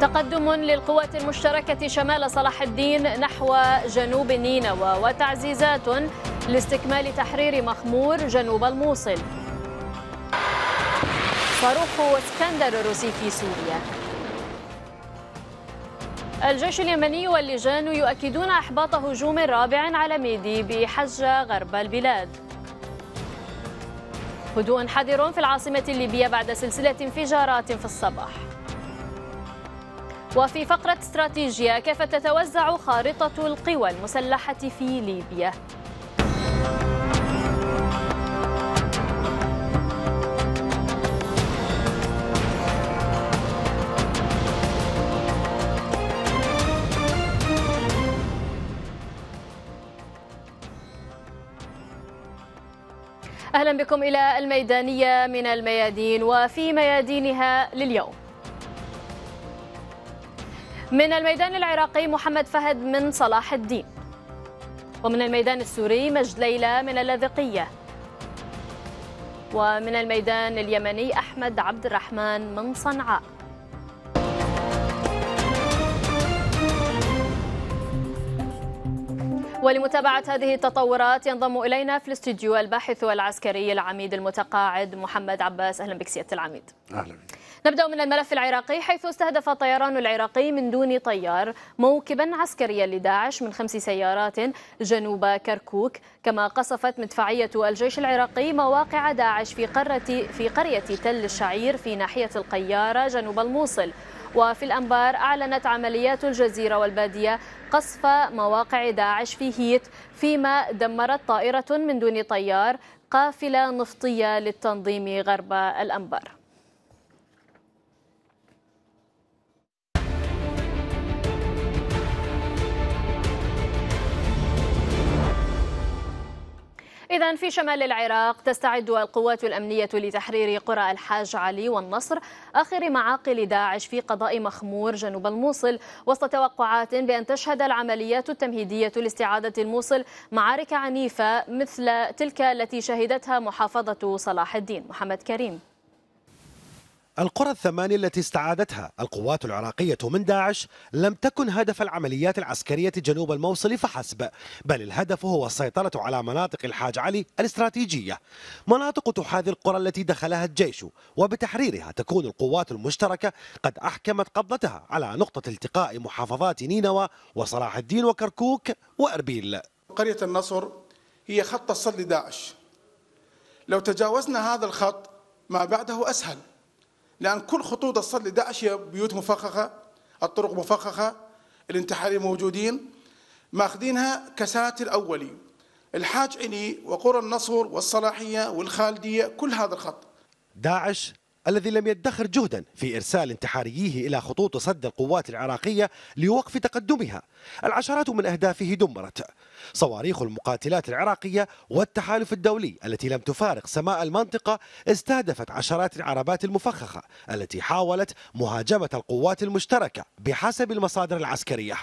تقدم للقوات المشتركة شمال صلاح الدين نحو جنوب نينوى وتعزيزات لاستكمال تحرير مخمور جنوب الموصل صاروخ اسكندر الروسي في سوريا الجيش اليمني واللجان يؤكدون إحباط هجوم رابع على ميدي بحجة غرب البلاد هدوء حذر في العاصمة الليبية بعد سلسلة انفجارات في الصباح وفي فقرة استراتيجية كيف تتوزع خارطة القوى المسلحة في ليبيا أهلا بكم إلى الميدانية من الميادين وفي ميادينها لليوم من الميدان العراقي محمد فهد من صلاح الدين ومن الميدان السوري مجد ليلى من اللاذقية ومن الميدان اليمني أحمد عبد الرحمن من صنعاء ولمتابعة هذه التطورات ينضم إلينا في الاستديو الباحث والعسكري العميد المتقاعد محمد عباس أهلا بك سيادة العميد أهلا بك نبدأ من الملف العراقي حيث استهدف الطيران العراقي من دون طيار موكبا عسكريا لداعش من خمس سيارات جنوب كركوك كما قصفت مدفعية الجيش العراقي مواقع داعش في قرة في قرية تل الشعير في ناحية القيارة جنوب الموصل وفي الأنبار أعلنت عمليات الجزيرة والبادية قصف مواقع داعش في هيت فيما دمرت طائرة من دون طيار قافلة نفطية للتنظيم غرب الأنبار إذا في شمال العراق تستعد القوات الأمنية لتحرير قرى الحاج علي والنصر آخر معاقل داعش في قضاء مخمور جنوب الموصل وسط توقعات بأن تشهد العمليات التمهيدية لاستعادة الموصل معارك عنيفة مثل تلك التي شهدتها محافظة صلاح الدين محمد كريم القرى الثمانية التي استعادتها القوات العراقية من داعش لم تكن هدف العمليات العسكرية جنوب الموصل فحسب بل الهدف هو السيطرة على مناطق الحاج علي الاستراتيجية مناطق تحاذي القرى التي دخلها الجيش وبتحريرها تكون القوات المشتركة قد أحكمت قبضتها على نقطة التقاء محافظات نينوى وصلاح الدين وكركوك وأربيل قرية النصر هي خط الصد لداعش لو تجاوزنا هذا الخط ما بعده أسهل لأن كل خطوط الصد لداعش بيوت مفخخة الطرق مفخخة الانتحاريين موجودين ماخذينها كساتر أولي الحاج علي وقرى النصر والصلاحية والخالدية كل هذا الخط داعش الذي لم يدخر جهدا في ارسال انتحارييه الى خطوط صد القوات العراقيه لوقف تقدمها. العشرات من اهدافه دمرت. صواريخ المقاتلات العراقيه والتحالف الدولي التي لم تفارق سماء المنطقه استهدفت عشرات العربات المفخخه التي حاولت مهاجمه القوات المشتركه بحسب المصادر العسكريه.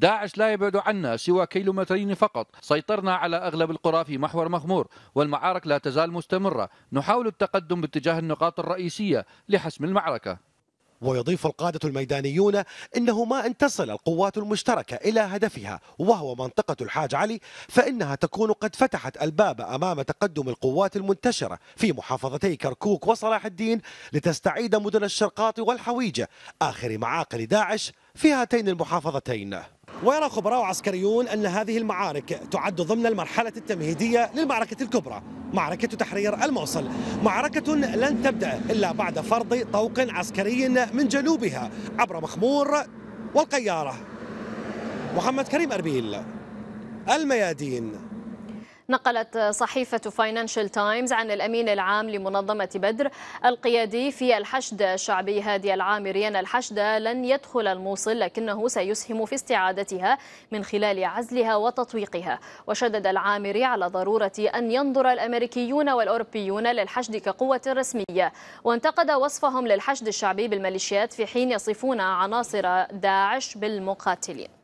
داعش لا يبعد عنا سوى كيلومترين فقط سيطرنا على أغلب القرى في محور مخمور والمعارك لا تزال مستمرة نحاول التقدم باتجاه النقاط الرئيسية لحسم المعركة ويضيف القادة الميدانيون أنه ما أن تصل القوات المشتركة إلى هدفها وهو منطقة الحاج علي فإنها تكون قد فتحت الباب أمام تقدم القوات المنتشرة في محافظتي كركوك وصلاح الدين لتستعيد مدن الشرقاط والحويجة آخر معاقل داعش في هاتين المحافظتين ويرى خبراء عسكريون أن هذه المعارك تعد ضمن المرحلة التمهيدية للمعركة الكبرى معركة تحرير الموصل معركة لن تبدأ إلا بعد فرض طوق عسكري من جنوبها عبر مخمور والقيارة محمد كريم أربيل الميادين نقلت صحيفة فاينانشال تايمز عن الأمين العام لمنظمة بدر القيادي في الحشد الشعبي هادي العامري أن الحشد لن يدخل الموصل لكنه سيسهم في استعادتها من خلال عزلها وتطويقها وشدد العامري على ضرورة أن ينظر الأمريكيون والأوروبيون للحشد كقوة رسمية وانتقد وصفهم للحشد الشعبي بالميليشيات في حين يصفون عناصر داعش بالمقاتلين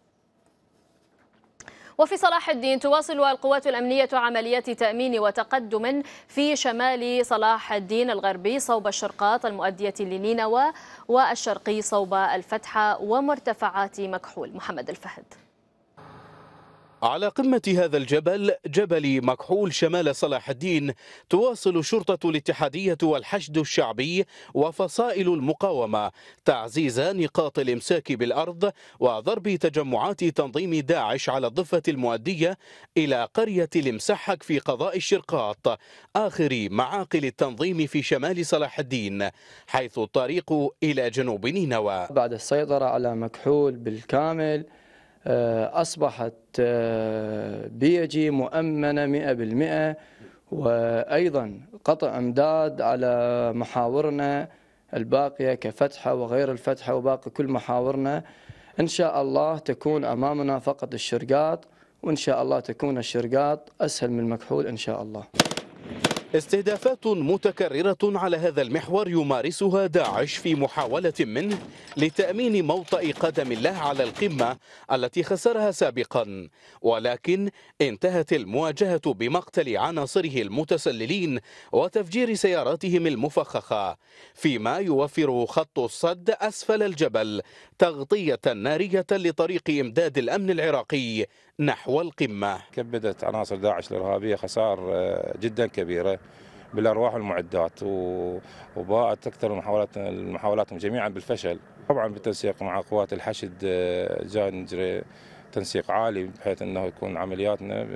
وفي صلاح الدين تواصل القوات الأمنية عمليات تأمين وتقدم في شمال صلاح الدين الغربي صوب الشرقاط المؤدية لنينوى والشرقي صوب الفتحة ومرتفعات مكحول محمد الفهد على قمة هذا الجبل جبل مكحول شمال صلاح الدين تواصل شرطة الاتحادية والحشد الشعبي وفصائل المقاومة تعزيز نقاط الإمساك بالأرض وضرب تجمعات تنظيم داعش على الضفة المؤدية إلى قرية المسحك في قضاء الشرقاط آخر معاقل التنظيم في شمال صلاح الدين حيث الطريق إلى جنوب نينوى بعد السيطرة على مكحول بالكامل آه، أصبحت آه، بيجي مؤمنة 100% وأيضا قطع أمداد على محاورنا الباقية كفتحة وغير الفتحة وباقي كل محاورنا إن شاء الله تكون أمامنا فقط الشرقات وإن شاء الله تكون الشرقات أسهل من المكحول إن شاء الله استهدافات متكررة على هذا المحور يمارسها داعش في محاولة منه لتأمين موطئ قدم الله على القمة التي خسرها سابقا ولكن انتهت المواجهة بمقتل عناصره المتسللين وتفجير سياراتهم المفخخة فيما يوفر خط الصد أسفل الجبل تغطية نارية لطريق إمداد الأمن العراقي نحو القمة كبدت عناصر داعش الإرهابية خسائر آه، جدا كبيرة بالارواح والمعدات وباءت اكثر المحاولات محاولاتهم جميعا بالفشل طبعا بالتنسيق مع قوات الحشد آه، جاء نجري تنسيق عالي بحيث انه يكون عملياتنا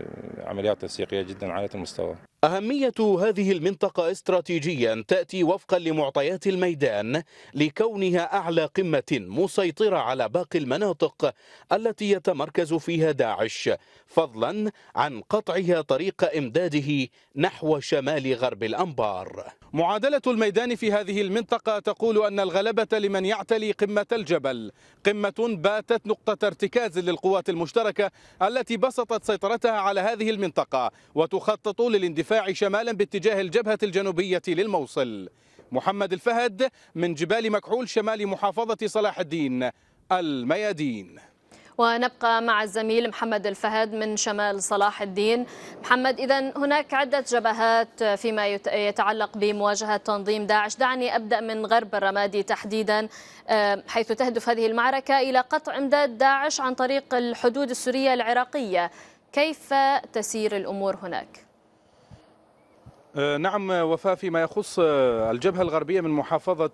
عمليات تنسيقيه جدا عاليه المستوى أهمية هذه المنطقة استراتيجيا تأتي وفقا لمعطيات الميدان لكونها أعلى قمة مسيطرة على باقي المناطق التي يتمركز فيها داعش فضلا عن قطعها طريق إمداده نحو شمال غرب الأنبار معادلة الميدان في هذه المنطقة تقول أن الغلبة لمن يعتلي قمة الجبل قمة باتت نقطة ارتكاز للقوات المشتركة التي بسطت سيطرتها على هذه المنطقة وتخطط للاندفاع شمالا باتجاه الجبهة الجنوبية للموصل محمد الفهد من جبال مكحول شمال محافظة صلاح الدين الميادين ونبقى مع الزميل محمد الفهد من شمال صلاح الدين محمد إذا هناك عدة جبهات فيما يتعلق بمواجهة تنظيم داعش دعني أبدأ من غرب الرمادي تحديدا آه، حيث تهدف هذه المعركة إلى قطع إمداد داعش عن طريق الحدود السورية العراقية كيف تسير الأمور هناك؟ آه، نعم وفاء فيما يخص آه، الجبهة الغربية من محافظة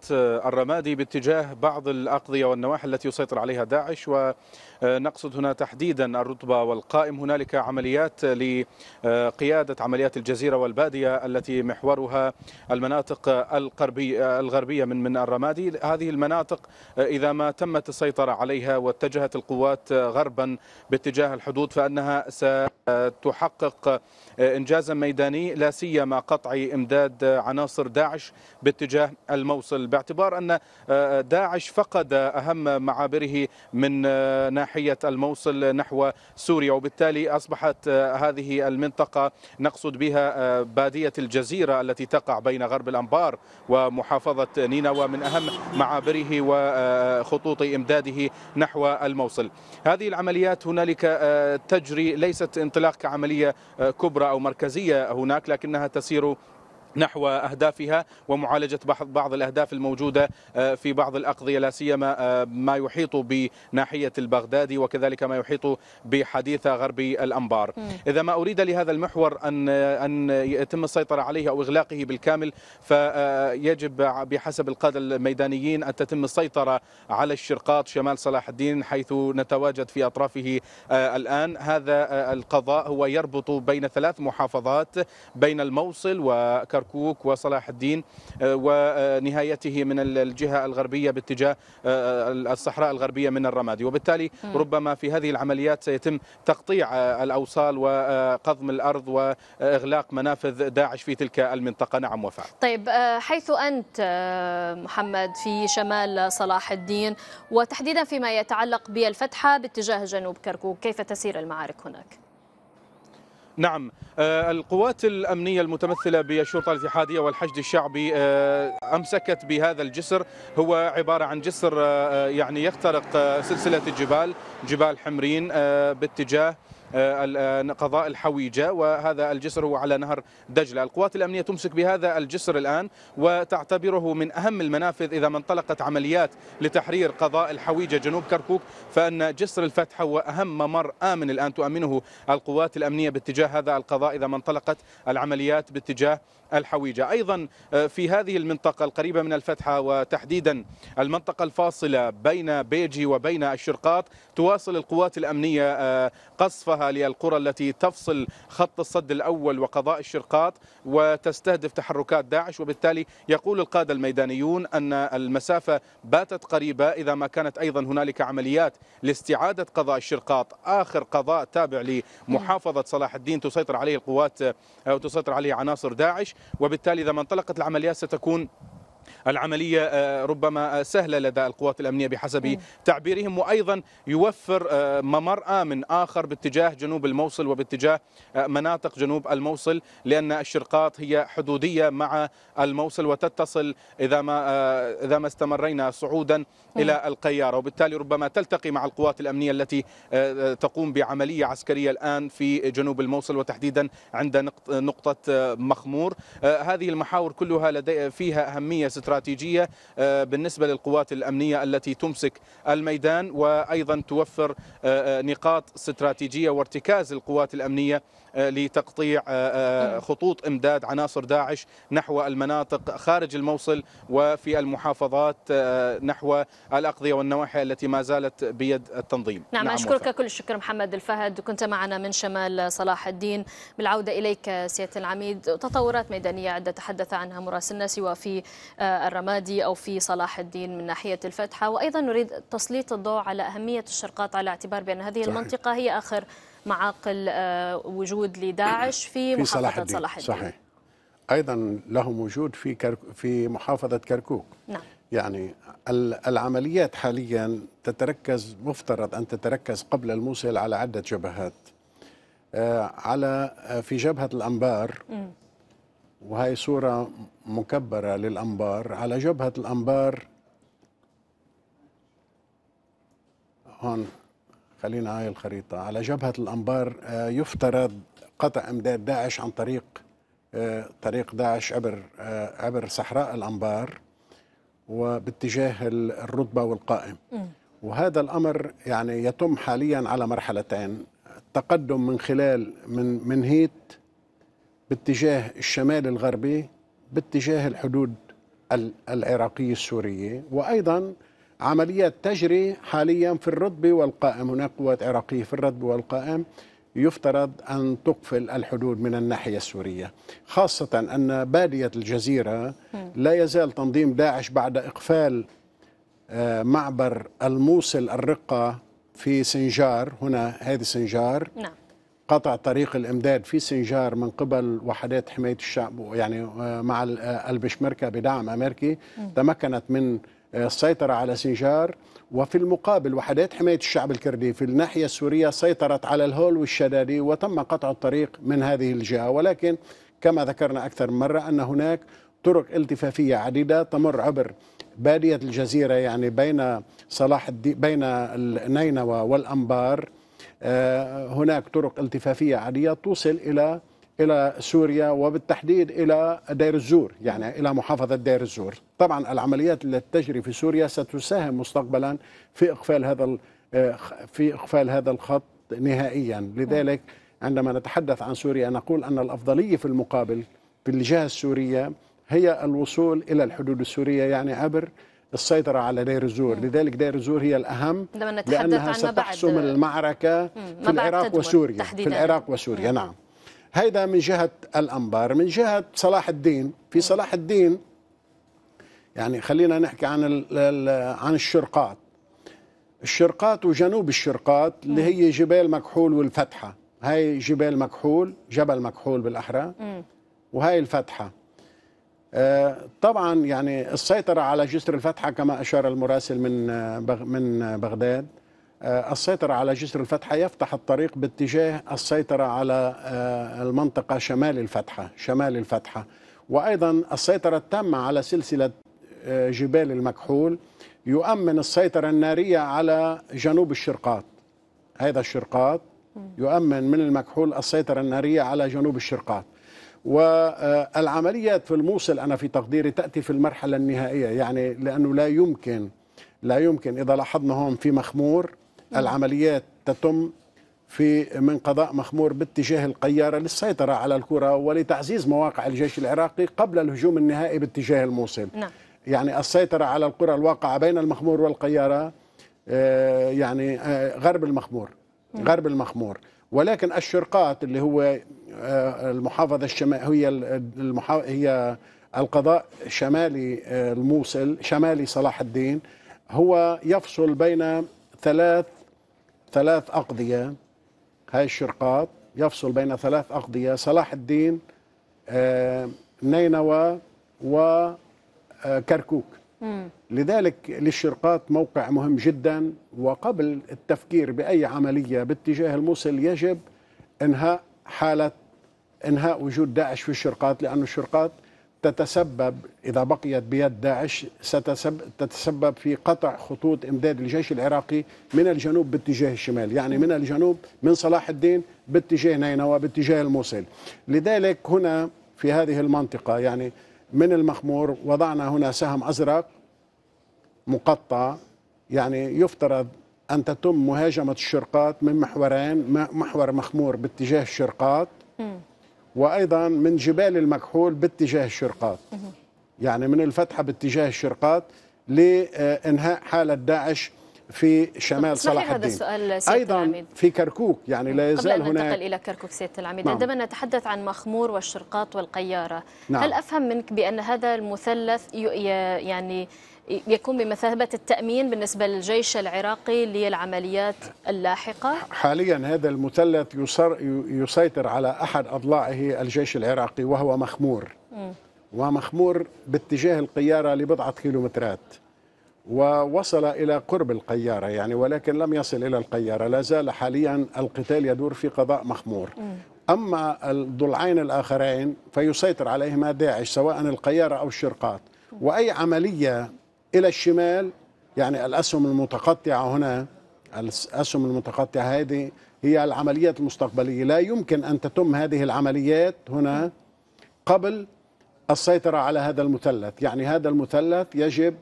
الرمادي باتجاه بعض الأقضية والنواحي التي يسيطر عليها داعش و آه، نقصد هنا تحديدا الرتبة والقائم هنالك عمليات لقيادة عمليات الجزيرة والبادية التي محورها المناطق الغربية من من الرمادي هذه المناطق آه، إذا ما تمت السيطرة عليها واتجهت القوات آه، غربا باتجاه الحدود فإنها ستحقق إنجازا ميداني لا سيما قطع إمداد عناصر داعش باتجاه الموصل باعتبار أن داعش فقد أهم معابره من ناحية ناحية الموصل نحو سوريا وبالتالي أصبحت آه، هذه المنطقة نقصد بها آه، بادية الجزيرة التي تقع بين غرب الأنبار ومحافظة نينوى من أهم معابره وخطوط آه، إمداده نحو الموصل هذه العمليات هنالك تجري ليست انطلاق كعملية كبرى أو مركزية هناك لكنها تسير نحو اهدافها ومعالجه بعض الاهداف الموجوده آه، في بعض الاقضيه لا سيما آه، ما يحيط بناحيه البغدادي وكذلك ما يحيط بحديث غرب الانبار. اذا ما اريد لهذا المحور ان ان يتم السيطره عليه او اغلاقه بالكامل فيجب آه، بحسب القاده الميدانيين ان تتم السيطره على الشرقاط شمال صلاح الدين حيث نتواجد في اطرافه الان هذا القضاء هو يربط بين ثلاث محافظات بين الموصل وك كركوك وصلاح الدين آه، ونهايته من الجهة الغربية باتجاه آه، آه، الصحراء الغربية من الرمادي وبالتالي ربما في هذه العمليات سيتم تقطيع الأوصال وقضم الأرض وإغلاق منافذ داعش في تلك المنطقة نعم وفعل طيب حيث أنت محمد في شمال صلاح الدين وتحديدا فيما يتعلق بالفتحة باتجاه جنوب كركوك كيف تسير المعارك هناك؟ نعم آه، القوات الأمنية المتمثلة بالشرطة الاتحادية والحشد الشعبي آه، أمسكت بهذا الجسر هو عبارة عن جسر آه، يعني يخترق سلسلة الجبال جبال حمرين باتجاه آه، آه، قضاء الحويجة وهذا الجسر هو على نهر دجلة القوات الأمنية تمسك بهذا الجسر الآن وتعتبره من أهم المنافذ إذا ما انطلقت عمليات لتحرير قضاء الحويجة جنوب كركوك فأن جسر الفتح هو أهم ممر آمن الآن تؤمنه القوات الأمنية باتجاه هذا القضاء إذا ما انطلقت العمليات باتجاه الحويجة أيضا آه، في هذه المنطقة القريبة من الفتحة وتحديدا المنطقة الفاصلة بين بيجي وبين الشرقاط تواصل القوات الأمنية آه، قصفها للقرى التي تفصل خط الصد الأول وقضاء الشرقاط وتستهدف تحركات داعش وبالتالي يقول القادة الميدانيون أن المسافة باتت قريبة إذا ما كانت أيضا هنالك عمليات لاستعادة قضاء الشرقاط آخر قضاء تابع لمحافظة صلاح الدين تسيطر عليه القوات آه، أو تسيطر عليه عناصر داعش وبالتالي إذا ما انطلقت العمليات ستكون العملية آه، ربما آه، سهلة لدى القوات الأمنية بحسب تعبيرهم وأيضا يوفر آه، ممر آمن آخر باتجاه جنوب الموصل وباتجاه مناطق جنوب الموصل لأن الشرقات هي حدودية مع الموصل وتتصل إذا ما إذا ما استمرينا صعودا إلى القيارة وبالتالي ربما تلتقي مع القوات الأمنية التي تقوم بعملية عسكرية الآن في جنوب الموصل وتحديدا عند نقطة مخمور هذه المحاور كلها لدي فيها أهمية استراتيجية آه، بالنسبة للقوات الأمنية التي تمسك الميدان وأيضا توفر آه، آه، نقاط استراتيجية وارتكاز القوات الأمنية آه، لتقطيع آه، آه، خطوط امداد عناصر داعش نحو المناطق خارج الموصل وفي المحافظات نحو الاقضيه والنواحي التي ما زالت بيد التنظيم. نعم, نعم اشكرك وفق. كل الشكر محمد الفهد كنت معنا من شمال صلاح الدين بالعوده اليك سياده العميد تطورات ميدانيه عده تحدث عنها مراسلنا سواء في الرمادي او في صلاح الدين من ناحيه الفتحه وايضا نريد تسليط الضوء على اهميه الشرقاط على اعتبار بان هذه صحيح. المنطقه هي اخر معاقل آه، وجود لداعش في, في محافظة صلاح الدين, صلاح الدين. صحيح أيضا لهم وجود في كرك في محافظة كركوك نعم. يعني العمليات حاليا تتركز مفترض أن تتركز قبل الموصل على عدة جبهات آه، على آه، في جبهة الأنبار وهي صورة مكبرة للأنبار على جبهة الأنبار هون خلينا هاي الخريطة على جبهة الأنبار آه، يفترض قطع إمداد داعش عن طريق آه، طريق داعش عبر آه، عبر صحراء الأنبار وباتجاه الرتبة والقائم وهذا الأمر يعني يتم حاليا على مرحلتين التقدم من خلال من من هيت باتجاه الشمال الغربي باتجاه الحدود العراقية السورية وأيضا عملية تجري حاليا في الرطب والقائم هناك قوات عراقية في الرطب والقائم يفترض أن تقفل الحدود من الناحية السورية خاصة أن بادية الجزيرة لا يزال تنظيم داعش بعد إقفال آه، معبر الموصل الرقة في سنجار هنا هذه سنجار نعم. قطع طريق الإمداد في سنجار من قبل وحدات حماية الشعب يعني آه، مع آه، البشمركة بدعم أمريكي تمكنت من السيطرة آه، على سنجار وفي المقابل وحدات حماية الشعب الكردي في الناحية السورية سيطرت على الهول والشدادي وتم قطع الطريق من هذه الجهة ولكن كما ذكرنا أكثر من مرة أن هناك طرق التفافية عديدة تمر عبر بادية الجزيرة يعني بين صلاح الدين بين النينوى والأنبار آه، هناك طرق التفافية عادية توصل إلى الى سوريا وبالتحديد الى دير الزور يعني الى محافظه دير الزور. طبعا العمليات التي تجري في سوريا ستساهم مستقبلا في اقفال هذا آه، في اقفال هذا الخط نهائيا، لذلك عندما نتحدث عن سوريا نقول ان الافضليه في المقابل في الجهه السوريه هي الوصول الى الحدود السوريه يعني عبر السيطرة على دير الزور مم. لذلك دير الزور هي الأهم لما نتحدث لأنها ستحسم المعركة في العراق, في العراق وسوريا في العراق وسوريا نعم هيدا من جهة الأنبار من جهة صلاح الدين في صلاح الدين يعني خلينا نحكي عن ال عن الشرقات الشرقات وجنوب الشرقات اللي هي جبال مكحول والفتحة هاي جبال مكحول جبل مكحول بالأحرى وهاي الفتحة آه، طبعا يعني السيطرة على جسر الفتحة كما أشار المراسل من آه، من آه، بغداد آه، السيطرة على جسر الفتحة يفتح الطريق باتجاه السيطرة على آه، المنطقة شمال الفتحة شمال الفتحة وأيضا السيطرة التامة على سلسلة آه، جبال المكحول يؤمن السيطرة النارية على جنوب الشرقات هذا الشرقات يؤمن من المكحول السيطرة النارية على جنوب الشرقات والعمليات في الموصل أنا في تقديري تأتي في المرحلة النهائية يعني لأنه لا يمكن لا يمكن إذا لاحظنا هون في مخمور العمليات تتم في من قضاء مخمور باتجاه القيارة للسيطرة على الكرة ولتعزيز مواقع الجيش العراقي قبل الهجوم النهائي باتجاه الموصل نعم. يعني السيطرة على القرى الواقعة بين المخمور والقيارة آه، يعني آه، غرب المخمور غرب المخمور ولكن الشرقات اللي هو آه، المحافظة الشمال هي هي القضاء شمالي الموصل شمالي صلاح الدين هو يفصل بين ثلاث ثلاث أقضية هاي الشرقات يفصل بين ثلاث أقضية صلاح الدين آه، نينوى وكركوك آه، لذلك للشرقات موقع مهم جدا وقبل التفكير بأي عملية باتجاه الموصل يجب إنهاء حالة إنهاء وجود داعش في الشرقات لأن الشرقات تتسبب إذا بقيت بيد داعش ستتسبب في قطع خطوط إمداد الجيش العراقي من الجنوب باتجاه الشمال يعني من الجنوب من صلاح الدين باتجاه نينوى باتجاه الموصل لذلك هنا في هذه المنطقة يعني من المخمور وضعنا هنا سهم أزرق مقطع يعني يفترض أن تتم مهاجمة الشرقات من محورين محور مخمور باتجاه الشرقات وايضا من جبال المكحول باتجاه الشرقات يعني من الفتحه باتجاه الشرقات لانهاء حاله داعش في شمال صلاح الدين هذا السؤال سيادة ايضا العميد. في كركوك يعني لا يزال قبل أن ننتقل الى كركوك سياده العميد نعم. عندما نتحدث عن مخمور والشرقات والقياره نعم. هل افهم منك بان هذا المثلث يعني يكون بمثابة التأمين بالنسبة للجيش العراقي للعمليات اللاحقة؟ حاليا هذا المثلث يسيطر على أحد أضلاعه الجيش العراقي وهو مخمور ومخمور باتجاه القيارة لبضعة كيلومترات ووصل إلى قرب القيارة يعني ولكن لم يصل إلى القيارة لا زال حاليا القتال يدور في قضاء مخمور أما الضلعين الآخرين فيسيطر عليهما داعش سواء القيارة أو الشرقات وأي عملية إلى الشمال يعني الأسهم المتقطعة هنا الأسهم المتقطعة هذه هي العمليات المستقبلية لا يمكن أن تتم هذه العمليات هنا قبل السيطرة على هذا المثلث يعني هذا المثلث يجب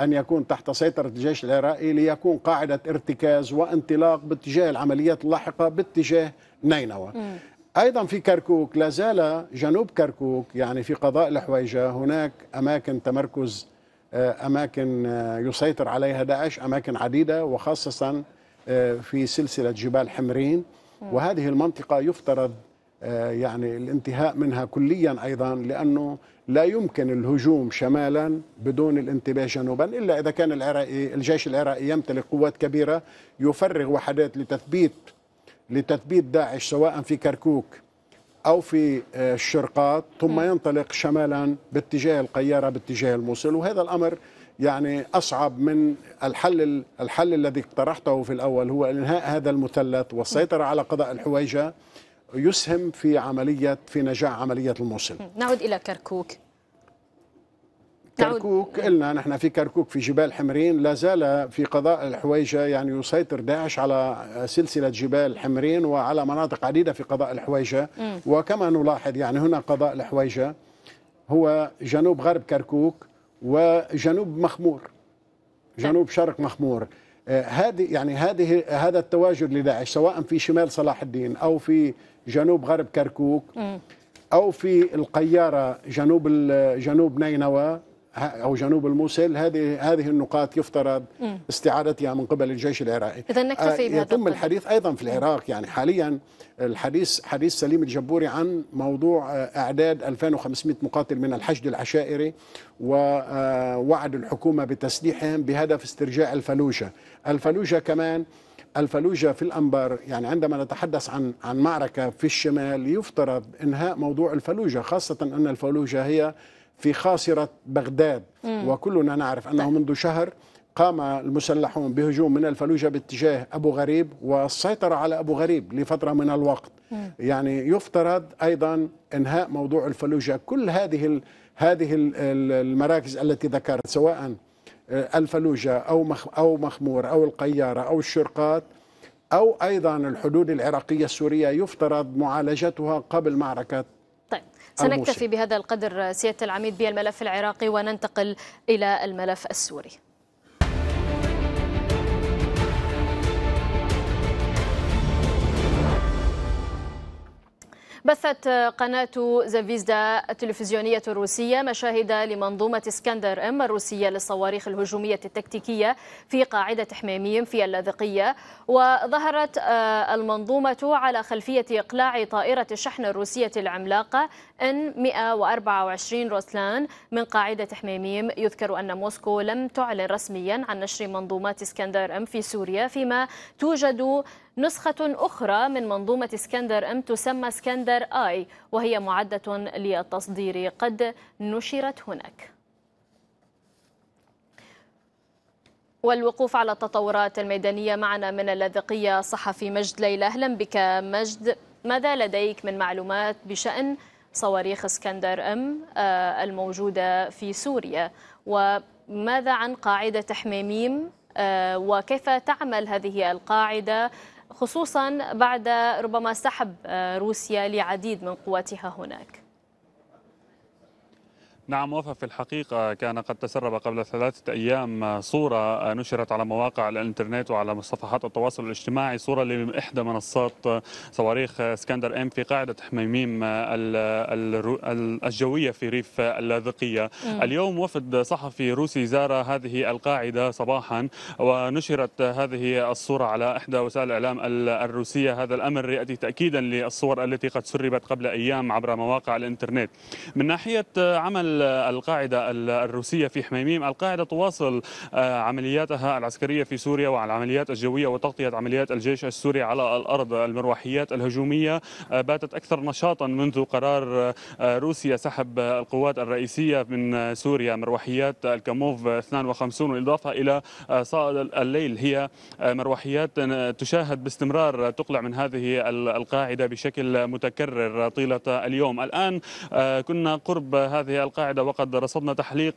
أن يكون تحت سيطرة الجيش العراقي ليكون قاعدة ارتكاز وانطلاق باتجاه العمليات اللاحقة باتجاه نينوى أيضا في كركوك لا زال جنوب كركوك يعني في قضاء الحويجة هناك أماكن تمركز آه، أماكن آه، يسيطر عليها داعش أماكن عديدة وخاصة آه، في سلسلة جبال حمرين وهذه المنطقة يفترض يعني الانتهاء منها كليا أيضا لأنه لا يمكن الهجوم شمالا بدون الانتباه جنوبا إلا إذا كان العراقي الجيش العراقي يمتلك قوات كبيرة يفرغ وحدات لتثبيت لتثبيت داعش سواء في كركوك أو في آه، الشرقات ثم ينطلق شمالا باتجاه القيارة باتجاه الموصل وهذا الأمر يعني أصعب من الحل الحل الذي اقترحته في الأول هو إنهاء هذا المثلث والسيطرة على قضاء الحويجة يسهم في عملية في نجاح عملية الموصل نعود إلى كركوك كركوك قلنا نحن في كركوك في جبال حمرين لا زال في قضاء الحويجة يعني يسيطر داعش على سلسلة جبال حمرين وعلى مناطق عديدة في قضاء الحويجة م. وكما نلاحظ يعني هنا قضاء الحويجة هو جنوب غرب كركوك وجنوب مخمور جنوب شرق مخمور آه، هذه يعني هذه هذا التواجد لداعش سواء في شمال صلاح الدين او في جنوب غرب كركوك او في القياره جنوب جنوب نينوى او جنوب الموصل هذه هذه النقاط يفترض استعادتها من قبل الجيش العراقي اذا نكتفي آه، بهذا يتم الحديث ايضا في العراق يعني حاليا الحديث حديث سليم الجبوري عن موضوع آه، اعداد 2500 مقاتل من الحشد العشائري ووعد آه، الحكومه بتسليحهم بهدف استرجاع الفلوجه الفلوجه كمان الفلوجة في الأنبار يعني عندما نتحدث عن عن معركة في الشمال يفترض إنهاء موضوع الفلوجة خاصة أن الفلوجة هي في خاصرة بغداد مم. وكلنا نعرف أنه طيب. منذ شهر قام المسلحون بهجوم من الفلوجة باتجاه أبو غريب والسيطرة على أبو غريب لفترة من الوقت مم. يعني يفترض أيضا إنهاء موضوع الفلوجة كل هذه هذه المراكز التي ذكرت سواء آه، الفلوجة أو أو مخمور أو القيارة أو الشرقات أو أيضا الحدود العراقية السورية يفترض معالجتها قبل معركة سنكتفي بهذا القدر سيادة العميد بالملف العراقي وننتقل إلى الملف السوري بثت قناة زافيزدا التلفزيونية الروسية مشاهد لمنظومة اسكندر ام الروسية للصواريخ الهجومية التكتيكية في قاعدة حميميم في اللاذقية وظهرت آه، المنظومة على خلفية إقلاع طائرة الشحن الروسية العملاقة ان 124 روسلان من قاعدة حميميم يذكر أن موسكو لم تعلن رسميا عن نشر منظومات اسكندر ام في سوريا فيما توجد نسخة أخرى من منظومة اسكندر أم تسمى اسكندر آي وهي معدة للتصدير قد نشرت هناك والوقوف على التطورات الميدانية معنا من اللاذقية صحفي مجد ليلى أهلا بك مجد ماذا لديك من معلومات بشأن صواريخ اسكندر أم آه، الموجودة في سوريا وماذا عن قاعدة حميميم آه، وكيف تعمل هذه القاعدة خصوصا بعد ربما سحب آه، روسيا لعديد من قواتها هناك نعم وفا في الحقيقة كان قد تسرب قبل ثلاثة أيام صورة نشرت على مواقع الإنترنت وعلى صفحات التواصل الاجتماعي صورة لإحدى منصات صواريخ اسكندر إم في قاعدة حميميم الجوية في ريف اللاذقية اليوم وفد صحفي روسي زار هذه القاعدة صباحا ونشرت هذه الصورة على إحدى وسائل الإعلام الروسية هذا الأمر يأتي تأكيدا للصور التي قد سربت قبل أيام عبر مواقع الإنترنت من ناحية عمل القاعدة الروسية في حميميم القاعدة تواصل آه، عملياتها العسكرية في سوريا وعلى العمليات الجوية وتغطية عمليات الجيش السوري على الأرض المروحيات الهجومية آه، باتت أكثر نشاطا منذ قرار آه، روسيا سحب القوات الرئيسية من سوريا مروحيات الكاموف 52 والإضافة إلى صائد الليل هي مروحيات تشاهد باستمرار تقلع من هذه القاعدة بشكل متكرر طيلة اليوم الآن كنا قرب هذه القاعدة القاعدة وقد رصدنا تحليق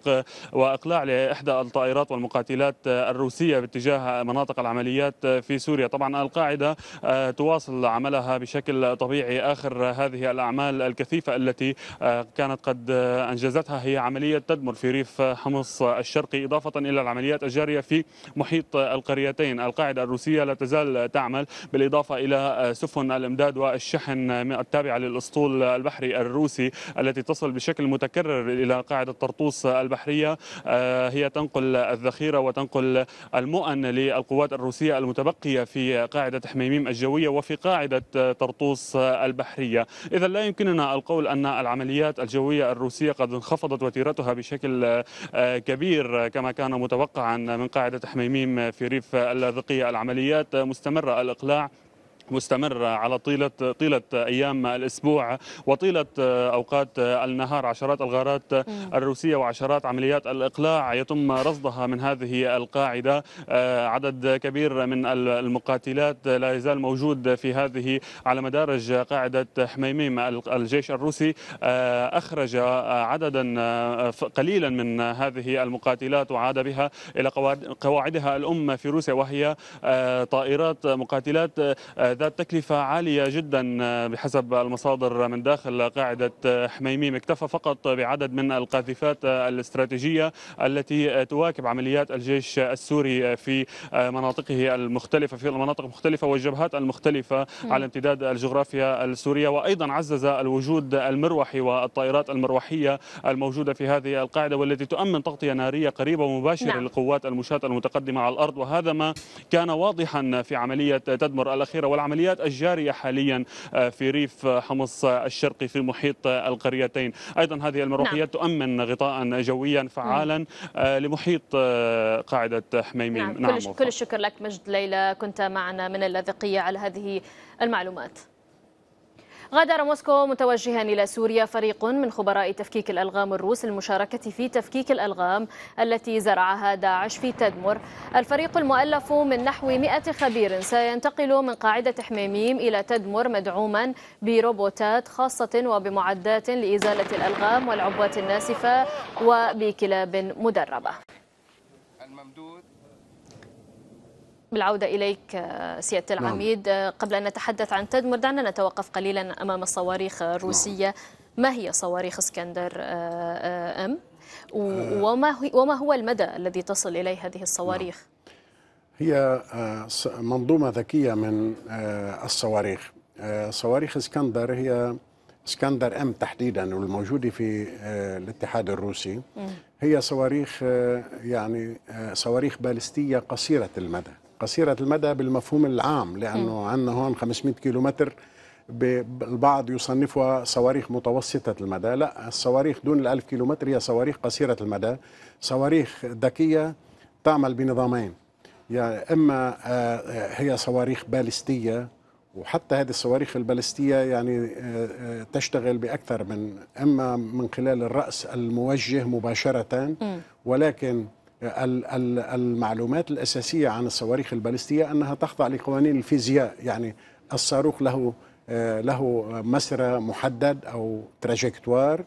وإقلاع لإحدى الطائرات والمقاتلات الروسية باتجاه مناطق العمليات في سوريا طبعا القاعدة آه، تواصل عملها بشكل طبيعي آخر هذه الأعمال الكثيفة التي آه، كانت قد آه، أنجزتها هي عملية تدمر في ريف حمص الشرقي إضافة إلى العمليات الجارية في محيط القريتين القاعدة الروسية لا تزال تعمل بالإضافة إلى سفن الإمداد والشحن التابعة للأسطول البحري الروسي التي تصل بشكل متكرر إلى قاعدة طرطوس البحرية آه، هي تنقل الذخيرة وتنقل المؤن للقوات الروسية المتبقية في قاعدة حميميم الجوية وفي قاعدة طرطوس البحرية إذا لا يمكننا القول أن العمليات الجوية الروسية قد انخفضت وتيرتها بشكل آه، كبير كما كان متوقعا من قاعدة حميميم في ريف اللاذقية العمليات مستمرة الإقلاع مستمر على طيلة طيلة أيام الأسبوع وطيلة آه، أوقات آه، النهار عشرات الغارات آه، الروسية وعشرات عمليات الإقلاع يتم رصدها من هذه القاعدة عدد كبير من المقاتلات لا يزال موجود في هذه على مدارج قاعدة حميميم الجيش الروسي أخرج عددا قليلا من هذه المقاتلات وعاد بها إلى قواعدها الأم في روسيا وهي طائرات مقاتلات ذات تكلفة عالية جدا آه، بحسب المصادر من داخل قاعدة آه، حميميم اكتفى فقط بعدد من القاذفات آه، الاستراتيجية التي تواكب عمليات الجيش السوري في مناطقه المختلفة في المناطق المختلفة والجبهات المختلفة على امتداد الجغرافيا السورية وأيضا عزز الوجود المروحي والطائرات المروحية الموجودة في هذه القاعدة والتي تؤمن تغطية نارية قريبة ومباشرة نعم. للقوات المشاة المتقدمة على الأرض وهذا ما كان واضحا في عملية تدمر الأخيرة والعملية العمليات الجارية حاليا آه، في ريف آه، حمص آه، الشرقي في محيط القريتين أيضا هذه المروحيات نعم. تؤمن غطاء جويا فعالا لمحيط قاعدة حميميم نعم, نعم كل الشكر لك مجد ليلى كنت معنا من اللاذقية على هذه المعلومات غادر موسكو متوجها إلى سوريا فريق من خبراء تفكيك الألغام الروس للمشاركة في تفكيك الألغام التي زرعها داعش في تدمر الفريق المؤلف من نحو 100 خبير سينتقل من قاعدة حميميم إلى تدمر مدعوما بروبوتات خاصة وبمعدات لإزالة الألغام والعبوات الناسفة وبكلاب مدربة الممدود بالعودة إليك آه، سيادة نعم. العميد نعم. قبل أن نتحدث عن تدمر دعنا نتوقف قليلا أمام الصواريخ آه، نعم. الروسية نعم. ما هي صواريخ اسكندر أم وما هو المدى الذي تصل إليه هذه الصواريخ نعم. هي منظومة ذكية من الصواريخ صواريخ اسكندر هي اسكندر ام تحديدا والموجوده في الاتحاد الروسي هي صواريخ يعني صواريخ بالستيه قصيره المدى قصيرة المدى بالمفهوم العام لأنه عندنا هون 500 كيلومتر البعض يصنفها صواريخ متوسطة المدى لا الصواريخ دون الألف كيلومتر هي صواريخ قصيرة المدى صواريخ ذكية تعمل بنظامين يعني إما آه، آه، هي صواريخ باليستية وحتى هذه الصواريخ البالستية يعني آه، تشتغل بأكثر من إما من خلال الرأس الموجه مباشرة ولكن المعلومات الأساسية عن الصواريخ البالستية أنها تخضع لقوانين الفيزياء يعني الصاروخ له له مسرى محدد أو تراجكتوار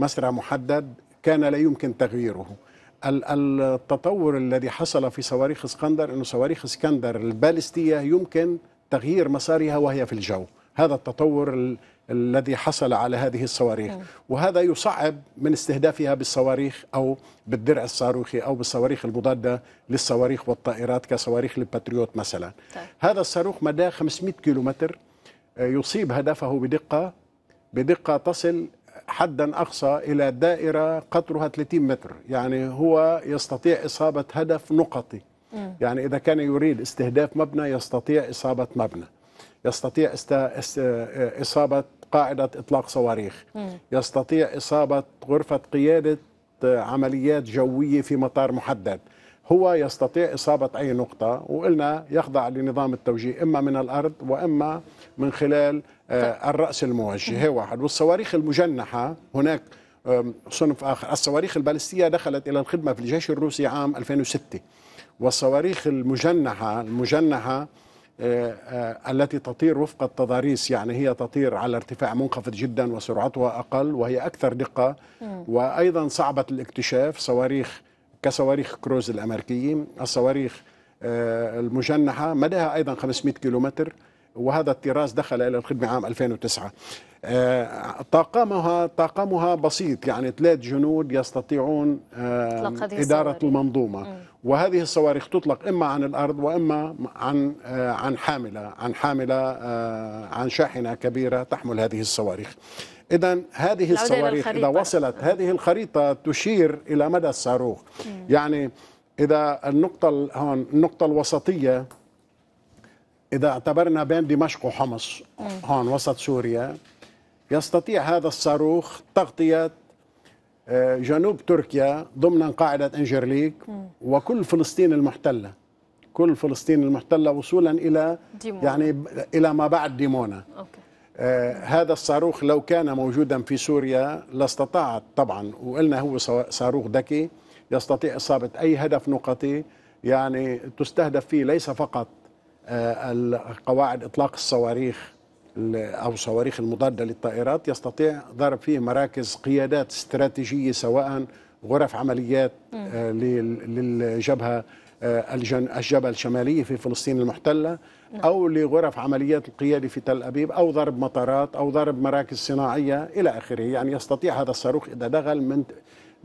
مسرى محدد كان لا يمكن تغييره التطور الذي حصل في صواريخ اسكندر أن صواريخ اسكندر البالستية يمكن تغيير مسارها وهي في الجو هذا التطور الذي حصل على هذه الصواريخ نعم. وهذا يصعب من استهدافها بالصواريخ أو بالدرع الصاروخي أو بالصواريخ المضادة للصواريخ والطائرات كصواريخ الباتريوت مثلا طيب. هذا الصاروخ مداه 500 كيلومتر آه، يصيب هدفه بدقة بدقة تصل حدا أقصى إلى دائرة قطرها 30 متر يعني هو يستطيع إصابة هدف نقطي يعني إذا كان يريد استهداف مبنى يستطيع إصابة مبنى يستطيع است... إصابة قاعدة إطلاق صواريخ يستطيع إصابة غرفة قيادة آه، عمليات جوية في مطار محدد هو يستطيع إصابة أي نقطة وقلنا يخضع لنظام التوجيه إما من الأرض وإما من خلال آه، الرأس الموجه هي واحد والصواريخ المجنحة هناك صنف آخر الصواريخ البالستية دخلت إلى الخدمة في الجيش الروسي عام 2006 والصواريخ المجنحة المجنحة آه، آه، التي تطير وفق التضاريس يعني هي تطير على ارتفاع منخفض جدا وسرعتها أقل وهي أكثر دقة وأيضا صعبة الاكتشاف صواريخ كصواريخ كروز الأمريكية الصواريخ آه، المجنحة مداها أيضا 500 كيلومتر وهذا الطراز دخل إلى الخدمة عام 2009 آه، طاقمها طاقمها بسيط يعني ثلاث جنود يستطيعون إدارة المنظومة وهذه الصواريخ تطلق إما عن الأرض وإما عن آه، عن حاملة عن حاملة آه، عن شاحنة كبيرة تحمل هذه الصواريخ إذا هذه الصواريخ إذا وصلت هذه الخريطة تشير إلى مدى الصاروخ يعني إذا النقطة هون النقطة الوسطية إذا اعتبرنا بين دمشق وحمص هون وسط سوريا يستطيع هذا الصاروخ تغطية آه، جنوب تركيا ضمن قاعدة إنجرليك وكل فلسطين المحتلة كل فلسطين المحتلة وصولا إلى ديمونة. يعني إلى ما بعد ديمونة أوكي. آه، هذا الصاروخ لو كان موجودا في سوريا لاستطاعت طبعا وقلنا هو صاروخ ذكي يستطيع إصابة أي هدف نقطي يعني تستهدف فيه ليس فقط آه، قواعد اطلاق الصواريخ او صواريخ المضاده للطائرات يستطيع ضرب فيه مراكز قيادات استراتيجيه سواء غرف عمليات آه، للجبهه آه، الجبهه الشماليه في فلسطين المحتله نعم. او لغرف عمليات القياده في تل ابيب او ضرب مطارات او ضرب مراكز صناعيه الى اخره يعني يستطيع هذا الصاروخ اذا دخل من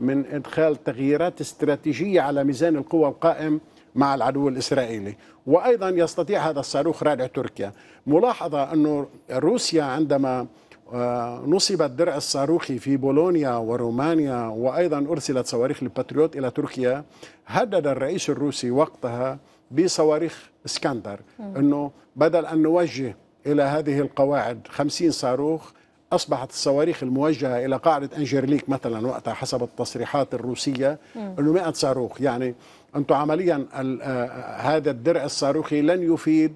من ادخال تغييرات استراتيجيه على ميزان القوى القائم مع العدو الإسرائيلي وأيضا يستطيع هذا الصاروخ رادع تركيا ملاحظة أن روسيا عندما آه، نصب الدرع الصاروخي في بولونيا ورومانيا وأيضا أرسلت صواريخ الباتريوت إلى تركيا هدد الرئيس الروسي وقتها بصواريخ اسكندر أنه بدل أن نوجه إلى هذه القواعد خمسين صاروخ أصبحت الصواريخ الموجهة إلى قاعدة أنجرليك مثلا وقتها حسب التصريحات الروسية أنه 100 صاروخ يعني أنتم عمليا آه، آه، هذا الدرع الصاروخي لن يفيد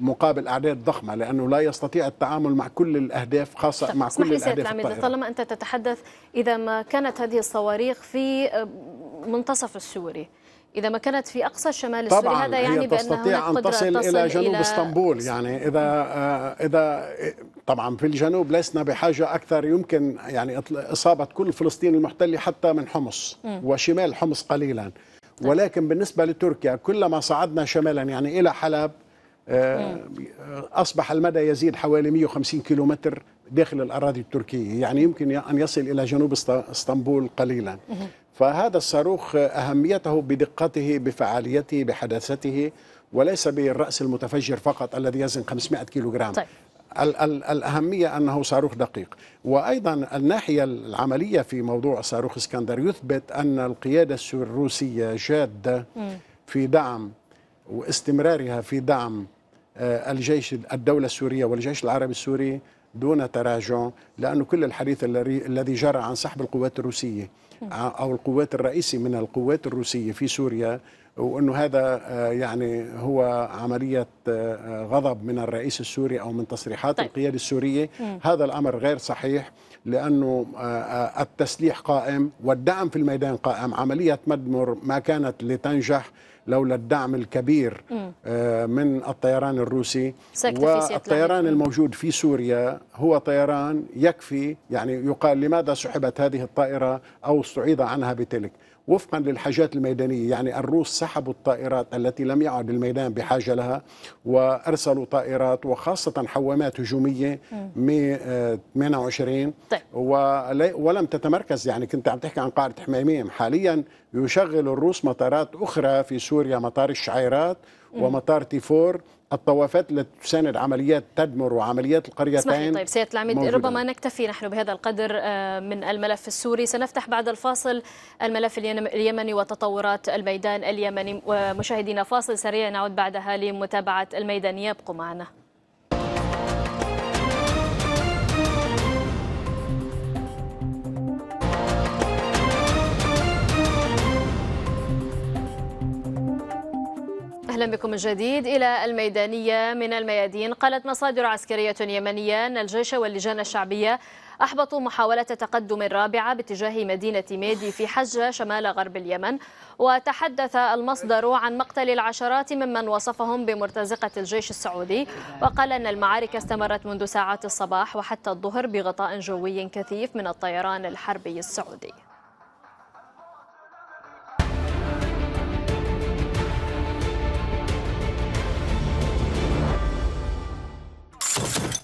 مقابل اعداد ضخمه لانه لا يستطيع التعامل مع كل الاهداف خاصه مع كل الاهداف الطائره طالما انت تتحدث اذا ما كانت هذه الصواريخ في آه، منتصف السوري إذا ما كانت في أقصى الشمال السوري طبعا هذا يعني بانها تستطيع أن تصل, تصل إلى جنوب إلى اسطنبول يعني إذا آه، إذا طبعا في الجنوب لسنا بحاجة أكثر يمكن يعني إصابة كل فلسطين المحتلة حتى من حمص وشمال حمص قليلا طيب. ولكن بالنسبة لتركيا كلما صعدنا شمالا يعني إلى حلب آه، أصبح المدى يزيد حوالي 150 كيلومتر داخل الأراضي التركية يعني يمكن أن يصل إلى جنوب اسطنبول قليلا فهذا الصاروخ أهميته بدقته بفعاليته بحداثته وليس بالرأس المتفجر فقط الذي يزن 500 كيلوغرام طيب. ال ال الأهمية أنه صاروخ دقيق وأيضا الناحية العملية في موضوع صاروخ اسكندر يثبت أن القيادة الروسية جادة في دعم واستمرارها في دعم آه، الجيش الدولة السورية والجيش العربي السوري دون تراجع لأن كل الحديث الذي جرى عن سحب القوات الروسية او القوات الرئيسي من القوات الروسيه في سوريا وانه هذا آه، يعني هو عمليه آه، آه، غضب من الرئيس السوري او من تصريحات طيب. القياده السوريه هذا الامر غير صحيح لأنه آه، آه، التسليح قائم والدعم في الميدان قائم عملية مدمر ما كانت لتنجح لولا الدعم الكبير آه، من الطيران الروسي والطيران الموجود في سوريا هو طيران يكفي يعني يقال لماذا سحبت هذه الطائرة أو استعيض عنها بتلك وفقا للحاجات الميدانية يعني الروس سحبوا الطائرات التي لم يعد الميدان بحاجة لها وأرسلوا طائرات وخاصة حوامات هجومية مي 28 آه، طيب. ولم تتمركز يعني كنت عم تحكي عن قاعدة حميميم حاليا يشغل الروس مطارات أخرى في سوريا مطار الشعيرات ومطار تيفور الطوافات التي تساند عمليات تدمر وعمليات القريتين طيب سيادة العميد ربما نكتفي نحن بهذا القدر آه، من الملف السوري سنفتح بعد الفاصل الملف اليمني وتطورات الميدان اليمني ومشاهدينا فاصل سريع نعود بعدها لمتابعة الميدان يبقوا معنا أهلا بكم من جديد إلى الميدانية من الميادين قالت مصادر عسكرية يمنية أن الجيش واللجان الشعبية أحبطوا محاولة تقدم رابعة باتجاه مدينة ميدي في حجة شمال غرب اليمن وتحدث المصدر عن مقتل العشرات ممن وصفهم بمرتزقة الجيش السعودي وقال أن المعارك استمرت منذ ساعات الصباح وحتى الظهر بغطاء جوي كثيف من الطيران الحربي السعودي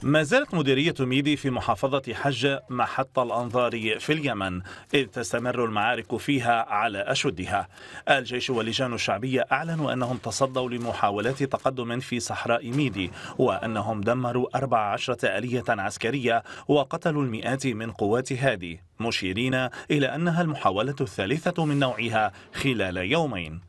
ما زالت مديرية ميدي في محافظة حجة محط الأنظار في اليمن إذ تستمر المعارك فيها على أشدها الجيش واللجان الشعبية أعلنوا أنهم تصدوا لمحاولات تقدم في صحراء ميدي وأنهم دمروا 14 آلية عسكرية وقتلوا المئات من قوات هادي مشيرين إلى أنها المحاولة الثالثة من نوعها خلال يومين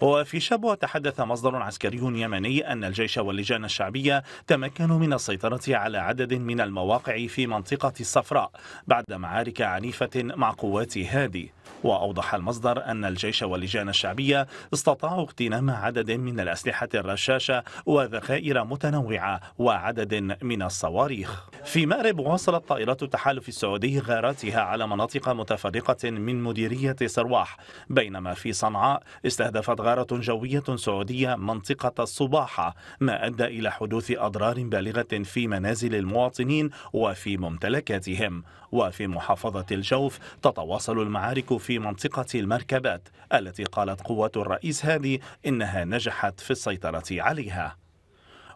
وفي شبوة تحدث مصدر عسكري يمني أن الجيش واللجان الشعبية تمكنوا من السيطرة على عدد من المواقع في منطقة الصفراء بعد معارك عنيفة مع قوات هادي وأوضح المصدر أن الجيش واللجان الشعبية استطاعوا اغتنام عدد من الأسلحة الرشاشة وذخائر متنوعة وعدد من الصواريخ في مأرب واصلت طائرات التحالف السعودي غاراتها على مناطق متفرقة من مديرية سرواح بينما في صنعاء استهدفت غارة جوية سعودية منطقة الصباحة ما أدى إلى حدوث أضرار بالغة في منازل المواطنين وفي ممتلكاتهم وفي محافظة الجوف تتواصل المعارك في منطقة المركبات التي قالت قوة الرئيس هادي إنها نجحت في السيطرة عليها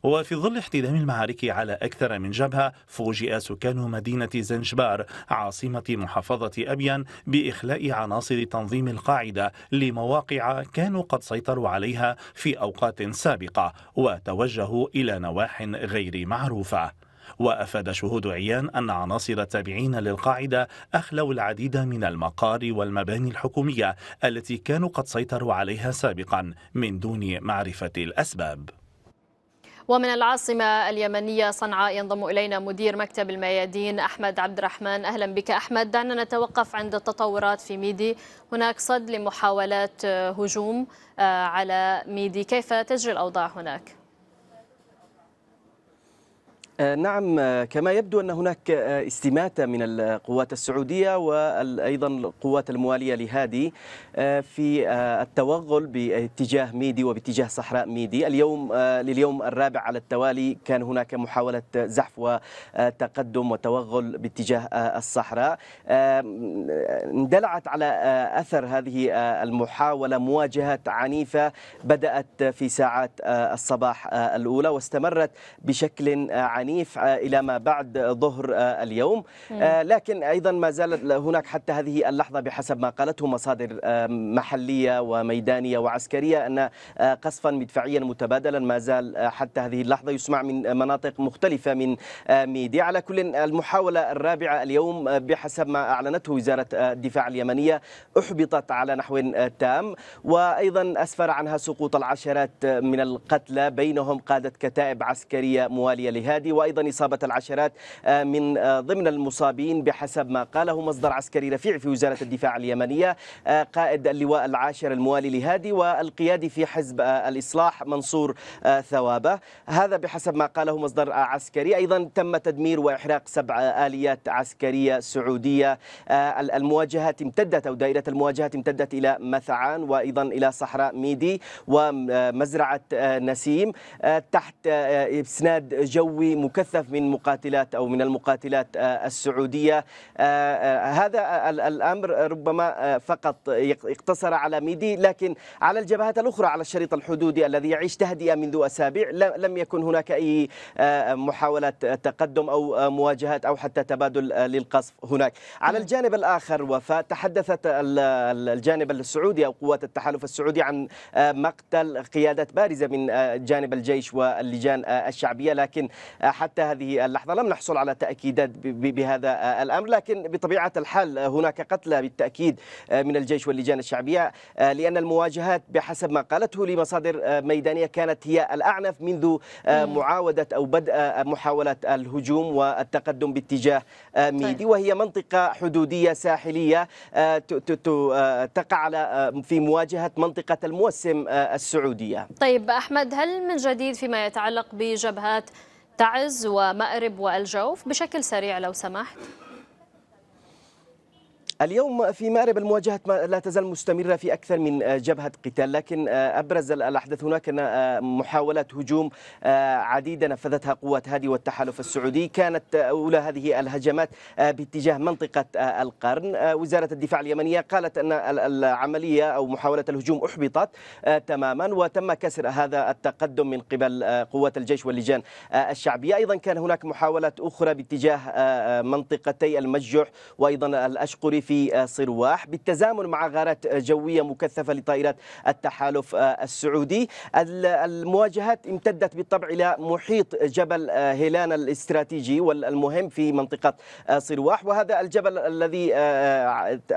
وفي ظل احتدام المعارك على أكثر من جبهة فوجئ سكان مدينة زنجبار عاصمة محافظة أبيان بإخلاء عناصر تنظيم القاعدة لمواقع كانوا قد سيطروا عليها في أوقات سابقة وتوجهوا إلى نواح غير معروفة وأفاد شهود عيان أن عناصر التابعين للقاعدة أخلوا العديد من المقار والمباني الحكومية التي كانوا قد سيطروا عليها سابقا من دون معرفة الأسباب ومن العاصمة اليمنية صنعاء ينضم إلينا مدير مكتب الميادين أحمد عبد الرحمن أهلا بك أحمد دعنا نتوقف عند التطورات في ميدي هناك صد لمحاولات هجوم آه، على ميدي كيف تجري الأوضاع هناك؟ آه، نعم آه، كما يبدو أن هناك آه، استماتة من القوات السعودية وأيضا القوات الموالية لهادي في التوغل باتجاه ميدي وباتجاه صحراء ميدي اليوم لليوم الرابع على التوالي كان هناك محاولة زحف وتقدم وتوغل باتجاه الصحراء اندلعت على أثر هذه المحاولة مواجهة عنيفة بدأت في ساعات الصباح الأولى واستمرت بشكل عنيف عنيف آه، إلى ما بعد ظهر آه، اليوم آه، لكن أيضا ما زالت هناك حتى هذه اللحظة بحسب ما قالته مصادر محلية وميدانية وعسكرية أن قصفا مدفعيا متبادلا ما زال حتى هذه اللحظة يسمع من مناطق مختلفة من ميديا على كل المحاولة الرابعة اليوم بحسب ما أعلنته وزارة الدفاع اليمنية أحبطت على نحو تام وأيضا أسفر عنها سقوط العشرات من القتلى بينهم قادة كتائب عسكرية موالية لهادي وأيضا إصابة العشرات آه، من آه، ضمن المصابين بحسب ما قاله مصدر عسكري رفيع في وزارة الدفاع اليمنية آه، قائد اللواء العاشر الموالي لهادي والقيادي في حزب الإصلاح منصور ثوابة هذا بحسب ما قاله مصدر عسكري أيضا تم تدمير وإحراق سبع آليات عسكرية سعودية المواجهات امتدت أو دائرة المواجهات امتدت إلى مثعان وأيضا إلى صحراء ميدي ومزرعة نسيم تحت إسناد جوي مكثف من مقاتلات أو من المقاتلات آه، السعودية آه، آه، هذا الأمر ربما فقط اقتصر على ميدي لكن على الجبهات الأخرى على الشريط الحدودي الذي يعيش تهدئة منذ أسابيع لم يكن هناك أي محاولة تقدم أو مواجهات أو حتى تبادل للقصف هناك على نعم. الجانب الآخر وفاء تحدثت الجانب السعودي أو قوات التحالف السعودي عن مقتل قيادات بارزة من جانب الجيش واللجان الشعبية لكن حتى هذه اللحظة لم نحصل على تأكيدات بهذا الأمر لكن بطبيعة الحال هناك قتلى بالتأكيد من الجيش واللجان الشعبية لأن المواجهات بحسب ما قالته لمصادر ميدانية كانت هي الأعنف منذ معاودة أو بدء محاولة الهجوم والتقدم باتجاه ميدي وهي منطقة حدودية ساحلية آه، آه، تقع على آه، في مواجهة منطقة الموسم السعودية طيب أحمد هل من جديد فيما يتعلق بجبهات تعز ومأرب والجوف بشكل سريع لو سمحت اليوم في مأرب المواجهة لا تزال مستمرة في أكثر من آه، جبهة قتال لكن آه، أبرز الأحداث هناك آه، محاولات هجوم عديدة نفذتها قوات هادي والتحالف السعودي كانت أولى هذه الهجمات باتجاه منطقة القرن وزارة الدفاع اليمنية قالت أن العملية أو محاولة الهجوم أحبطت تماما وتم كسر هذا التقدم من قبل قوات الجيش واللجان الشعبية أيضا كان هناك محاولات أخرى باتجاه منطقتي المجح وأيضا الأشقري في في آه، صرواح بالتزامن مع غارات جوية مكثفة لطائرات التحالف آه، السعودي المواجهات امتدت بالطبع إلى محيط جبل آه، هيلان الاستراتيجي والمهم في منطقة صرواح وهذا الجبل الذي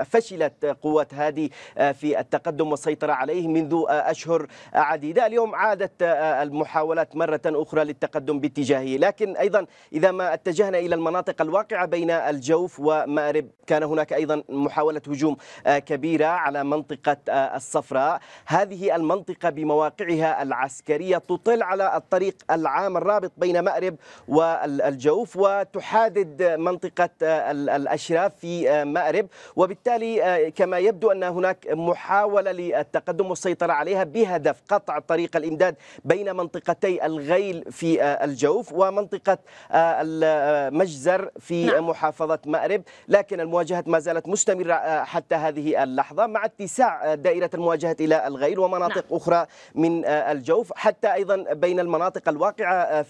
فشلت قوات هادي في التقدم والسيطرة عليه منذ أشهر عديدة اليوم عادت المحاولات مرة أخرى للتقدم باتجاهه لكن أيضا إذا ما اتجهنا إلى المناطق الواقعة بين الجوف ومأرب كان هناك أيضا محاولة هجوم آه، كبيرة على منطقة آه، الصفراء هذه المنطقة بمواقعها العسكرية تطل على الطريق العام الرابط بين مأرب والجوف وتحادد منطقة آه، الأشراف في مأرب وبالتالي كما يبدو أن هناك محاولة للتقدم والسيطرة عليها بهدف قطع طريق الإمداد بين منطقتي الغيل في الجوف ومنطقة المجزر في نعم. محافظة مأرب لكن المواجهات ما زالت كانت مستمرة آه، حتى هذه اللحظة مع اتساع آه، دائرة المواجهة إلى الغيل ومناطق نعم. أخرى من آه، الجوف حتى أيضا بين المناطق الواقعة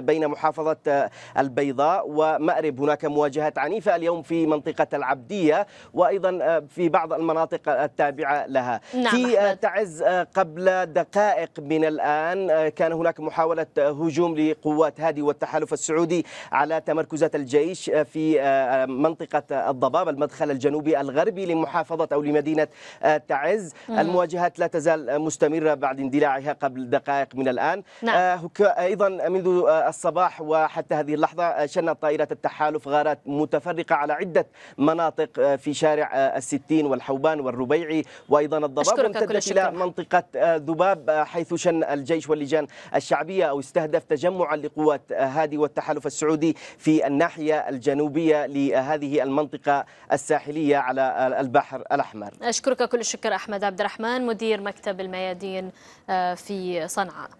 بين محافظة البيضاء ومأرب هناك مواجهات عنيفة اليوم في منطقة العبدية وأيضا في بعض المناطق التابعة لها نعم في أحمد. تعز قبل دقائق من الآن كان هناك محاولة هجوم لقوات هادي والتحالف السعودي على تمركزات الجيش في منطقة الضباب المدخل الجنوبي الغربي لمحافظة أو لمدينة آه، تعز المواجهات لا تزال مستمرة بعد اندلاعها قبل دقائق من الآن نعم. آه، أيضا منذ آه، الصباح وحتى هذه اللحظة شنت طائرات التحالف غارات متفرقة على عدة مناطق في شارع الستين والحوبان والربيعي وأيضا الضباب وامتدت إلى منطقة ذباب حيث شن الجيش واللجان الشعبية أو استهدف تجمعا لقوات هادي والتحالف السعودي في الناحية الجنوبية لهذه المنطقة الساحلية على البحر الأحمر أشكرك كل الشكر أحمد عبد الرحمن مدير مكتب الميادين آه، في صنعاء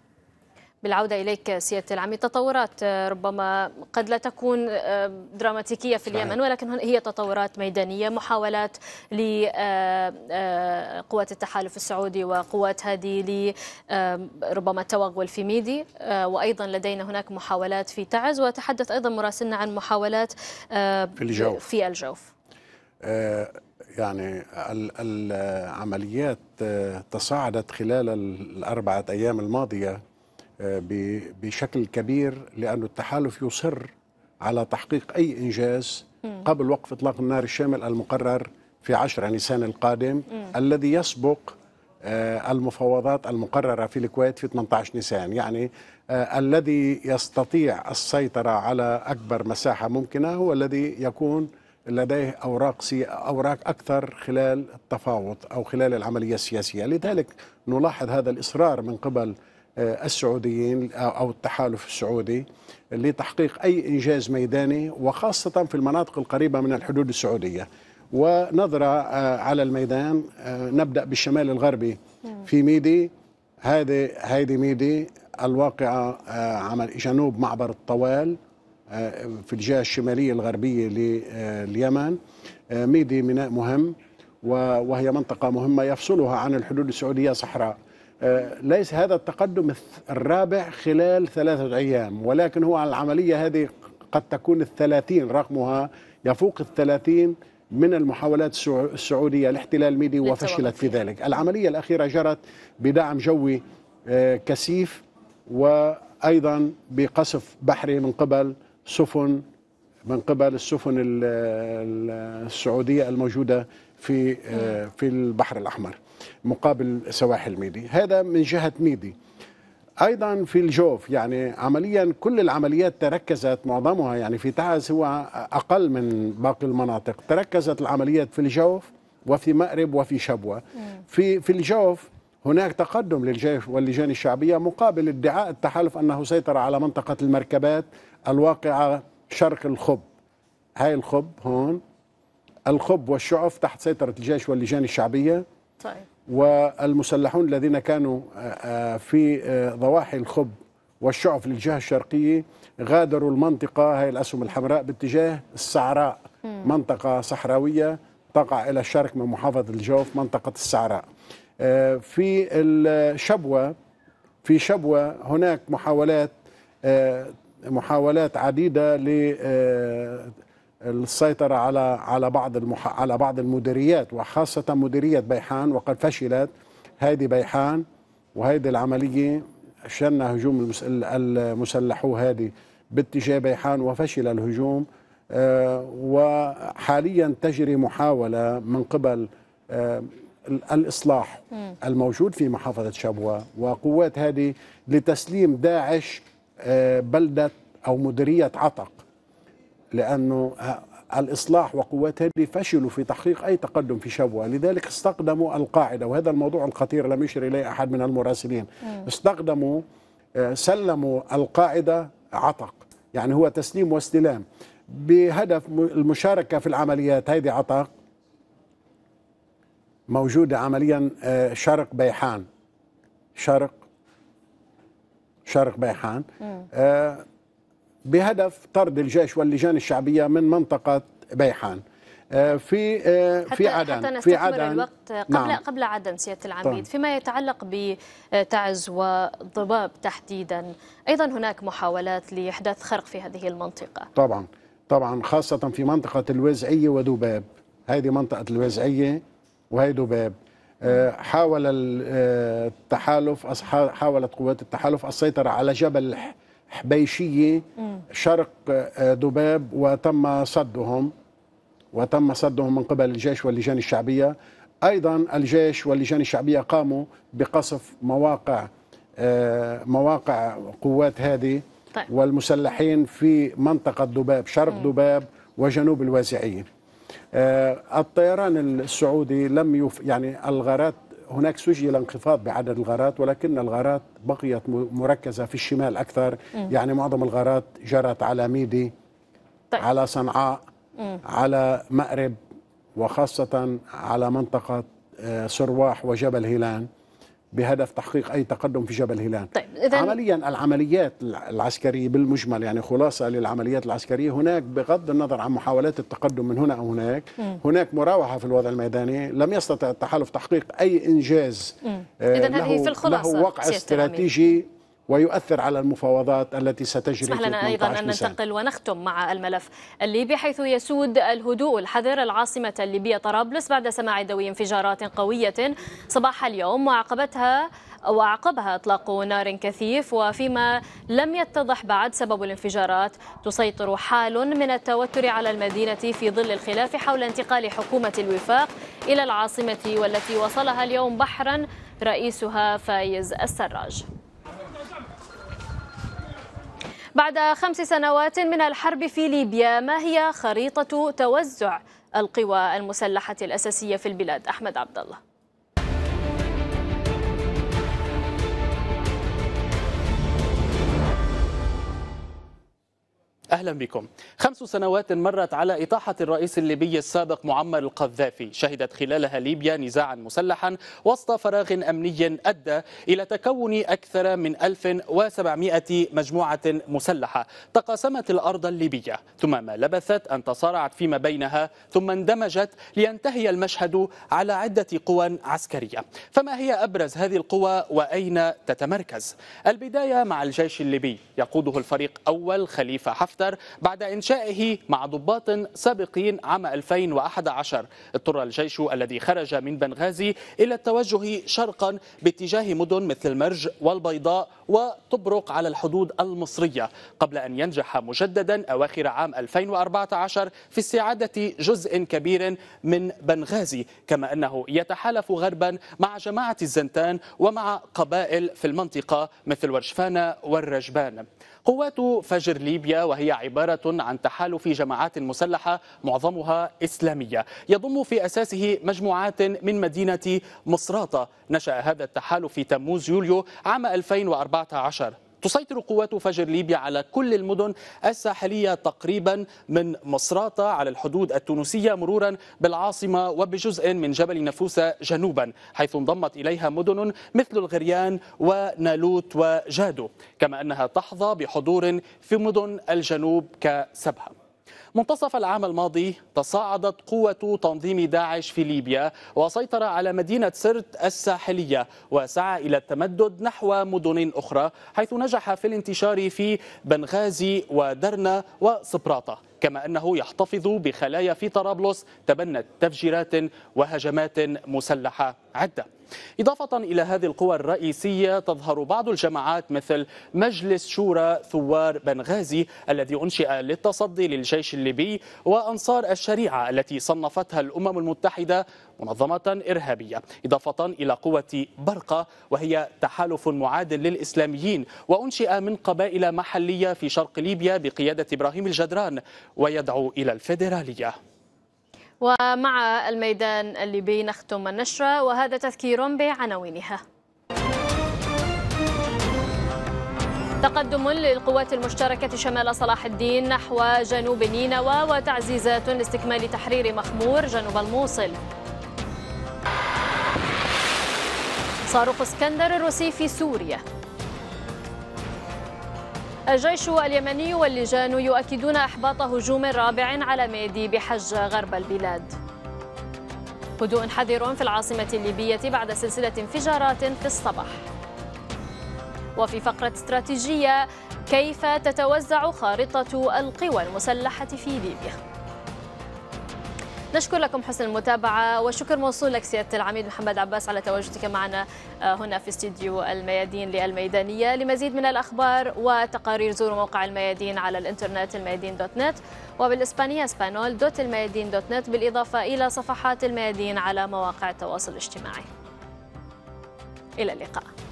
بالعودة إليك سيادة العميد تطورات آه، ربما قد لا تكون آه، دراماتيكية في اليمن ولكن هي تطورات ميدانية محاولات لقوات التحالف السعودي وقوات هذه لربما التوغل في ميدي وأيضا لدينا هناك محاولات في تعز وتحدث أيضا مراسلنا عن محاولات في الجوف, في الجوف. آه، يعني العمليات آه، تصاعدت خلال الأربعة أيام الماضية آه، بشكل كبير لأن التحالف يصر على تحقيق أي إنجاز قبل وقف إطلاق النار الشامل المقرر في 10 نيسان القادم م. الذي يسبق المفاوضات المقررة في الكويت في 18 نيسان يعني الذي يستطيع السيطرة على أكبر مساحة ممكنة هو الذي يكون لديه أوراق, سي... أوراق أكثر خلال التفاوض أو خلال العملية السياسية لذلك نلاحظ هذا الإصرار من قبل آه، السعوديين أو التحالف السعودي لتحقيق أي إنجاز ميداني وخاصة في المناطق القريبة من الحدود السعودية ونظرة آه، على الميدان آه، نبدأ بالشمال الغربي في ميدي هذه هذه ميدي الواقعة عمل جنوب معبر الطوال آه، في الجهة الشمالية الغربية لليمن آه، آه، ميدي ميناء مهم وهي منطقة مهمة يفصلها عن الحدود السعودية صحراء ليس هذا التقدم الرابع خلال ثلاثة أيام ولكن هو العملية هذه قد تكون الثلاثين رقمها يفوق الثلاثين من المحاولات السعودية لاحتلال ميدي وفشلت في ذلك العملية الأخيرة جرت بدعم جوي كثيف وأيضا بقصف بحري من قبل سفن من قبل السفن السعوديه الموجوده في آه، في البحر الاحمر مقابل سواحل ميدي هذا من جهه ميدي ايضا في الجوف يعني عمليا كل العمليات تركزت معظمها يعني في تعز هو اقل من باقي المناطق تركزت العمليات في الجوف وفي مأرب وفي شبوه في في الجوف هناك تقدم للجيش واللجان الشعبية مقابل ادعاء التحالف أنه سيطر على منطقة المركبات الواقعة شرق الخب هاي الخب هون الخب والشعف تحت سيطرة الجيش واللجان الشعبية طيب. والمسلحون الذين كانوا آه، آه، في آه، ضواحي الخب والشعف للجهة الشرقية غادروا المنطقة هاي الأسهم الحمراء باتجاه السعراء منطقة صحراوية تقع إلى الشرق من محافظة الجوف منطقة السعراء آه، في الشبوة في شبوة هناك محاولات آه، محاولات عديدة للسيطرة آه، على على بعض المح... على بعض المديريات وخاصة مديرية بيحان وقد فشلت هذه بيحان وهذه العملية شن هجوم المسلحو هذه باتجاه بيحان وفشل الهجوم وحاليا تجري محاولة من قبل الإصلاح الموجود في محافظة شبوة وقوات هذه لتسليم داعش آه، بلدة أو مديرية عتق لأنه الإصلاح وقوات هذه فشلوا في تحقيق أي تقدم في شبوة لذلك استخدموا القاعدة وهذا الموضوع الخطير لم يشر إليه أحد من المراسلين استخدموا آه، سلموا القاعدة عتق يعني هو تسليم واستلام بهدف المشاركة في العمليات هذه عتق موجودة عمليا آه، شرق بيحان شرق شرق بيحان آه، بهدف طرد الجيش واللجان الشعبية من منطقة بيحان آه، في في عدن حتى في عدن الوقت قبل نعم. قبل عدن سياده العميد طبعا. فيما يتعلق بتعز وضباب تحديدا ايضا هناك محاولات لاحداث خرق في هذه المنطقه طبعا طبعا خاصه في منطقه الوزعيه ودباب هذه منطقه الوزعيه وهي ذباب آه، حاول آه، التحالف حاولت قوات التحالف السيطرة على جبل حبيشية شرق آه، دباب وتم صدهم وتم صدهم من قبل الجيش واللجان الشعبية أيضا الجيش واللجان الشعبية قاموا بقصف مواقع مواقع قوات هذه طيب. والمسلحين في منطقة دباب شرق ذباب دباب وجنوب الوازعية آه، الطيران السعودي لم يف يعني الغارات هناك سجل انخفاض بعدد الغارات ولكن الغارات بقيت مركزة في الشمال أكثر م. يعني معظم الغارات جرت على ميدي طيب. على صنعاء م. على مأرب وخاصة على منطقة آه، سرواح وجبل هيلان بهدف تحقيق اي تقدم في جبل هلال طيب إذن عمليا العمليات العسكريه بالمجمل يعني خلاصه للعمليات العسكريه هناك بغض النظر عن محاولات التقدم من هنا او هناك م. هناك مراوحه في الوضع الميداني لم يستطع التحالف تحقيق اي انجاز آه اذا هذه في الخلاصه له وقع استراتيجي ويؤثر على المفاوضات التي ستجري اسمح لنا أيضا أن ننتقل ونختم مع الملف الليبي حيث يسود الهدوء الحذر العاصمة الليبية طرابلس بعد سماع دوي انفجارات قوية صباح اليوم وعقبتها وعقبها اطلاق نار كثيف وفيما لم يتضح بعد سبب الانفجارات تسيطر حال من التوتر على المدينه في ظل الخلاف حول انتقال حكومه الوفاق الى العاصمه والتي وصلها اليوم بحرا رئيسها فايز السراج بعد خمس سنوات من الحرب في ليبيا ما هي خريطة توزع القوى المسلحة الأساسية في البلاد أحمد عبد الله أهلا بكم خمس سنوات مرت على إطاحة الرئيس الليبي السابق معمر القذافي شهدت خلالها ليبيا نزاعا مسلحا وسط فراغ أمني أدى إلى تكون أكثر من 1700 مجموعة مسلحة تقاسمت الأرض الليبية ثم ما لبثت أن تصارعت فيما بينها ثم اندمجت لينتهي المشهد على عدة قوى عسكرية فما هي أبرز هذه القوى وأين تتمركز؟ البداية مع الجيش الليبي يقوده الفريق أول خليفة حفتر الماستر بعد إنشائه مع ضباط سابقين عام 2011 اضطر الجيش الذي خرج من بنغازي إلى التوجه شرقا باتجاه مدن مثل المرج والبيضاء وطبرق على الحدود المصرية قبل أن ينجح مجددا أواخر عام 2014 في استعادة جزء كبير من بنغازي كما أنه يتحالف غربا مع جماعة الزنتان ومع قبائل في المنطقة مثل ورشفانة والرجبان قوات فجر ليبيا وهي عبارة عن تحالف جماعات مسلحة معظمها إسلامية يضم في أساسه مجموعات من مدينة مصراتة نشأ هذا التحالف في تموز يوليو عام 2014 تسيطر قوات فجر ليبيا على كل المدن الساحلية تقريبا من مصراتة على الحدود التونسية مرورا بالعاصمة وبجزء من جبل نفوسة جنوبا حيث انضمت إليها مدن مثل الغريان ونالوت وجادو كما أنها تحظى بحضور في مدن الجنوب كسبها منتصف العام الماضي تصاعدت قوة تنظيم داعش في ليبيا وسيطر على مدينة سرت الساحلية وسعى إلى التمدد نحو مدن أخرى حيث نجح في الانتشار في بنغازي ودرنا وسبراطة كما أنه يحتفظ بخلايا في طرابلس تبنت تفجيرات وهجمات مسلحة عدة إضافة إلى هذه القوى الرئيسية تظهر بعض الجماعات مثل مجلس شورى ثوار بنغازي الذي أنشئ للتصدي للجيش الليبي وأنصار الشريعة التي صنفتها الأمم المتحدة منظمة إرهابية إضافة إلى قوة برقة وهي تحالف معاد للإسلاميين وأنشئ من قبائل محلية في شرق ليبيا بقيادة إبراهيم الجدران ويدعو إلى الفيدرالية ومع الميدان الليبي نختم النشرة وهذا تذكير بعناوينها تقدم للقوات المشتركة شمال صلاح الدين نحو جنوب نينوى وتعزيزات لاستكمال تحرير مخمور جنوب الموصل صاروخ اسكندر الروسي في سوريا الجيش اليمني واللجان يؤكدون إحباط هجوم رابع على ميدي بحج غرب البلاد هدوء حذر في العاصمة الليبية بعد سلسلة انفجارات في الصباح وفي فقرة استراتيجية كيف تتوزع خارطة القوى المسلحة في ليبيا نشكر لكم حسن المتابعة وشكر موصول لك سيادة العميد محمد عباس على تواجدك معنا آه، هنا في استديو الميادين للميدانية لمزيد من الأخبار وتقارير زوروا موقع الميادين على الإنترنت الميادين دوت نت وبالإسبانية اسبانول دوت الميادين دوت نت بالإضافة إلى صفحات الميادين على مواقع التواصل الاجتماعي إلى اللقاء